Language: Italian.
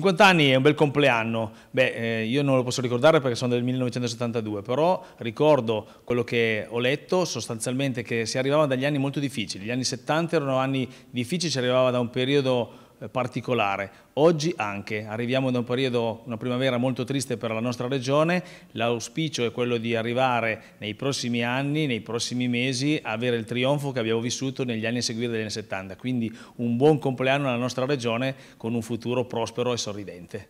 50 anni è un bel compleanno, beh eh, io non lo posso ricordare perché sono del 1972, però ricordo quello che ho letto sostanzialmente che si arrivava dagli anni molto difficili, gli anni 70 erano anni difficili, si arrivava da un periodo eh, particolare. Oggi anche, arriviamo da un periodo, una primavera molto triste per la nostra regione, l'auspicio è quello di arrivare nei prossimi anni, nei prossimi mesi, a avere il trionfo che abbiamo vissuto negli anni a seguire degli anni 70, quindi un buon compleanno alla nostra regione con un futuro prospero e sorridente.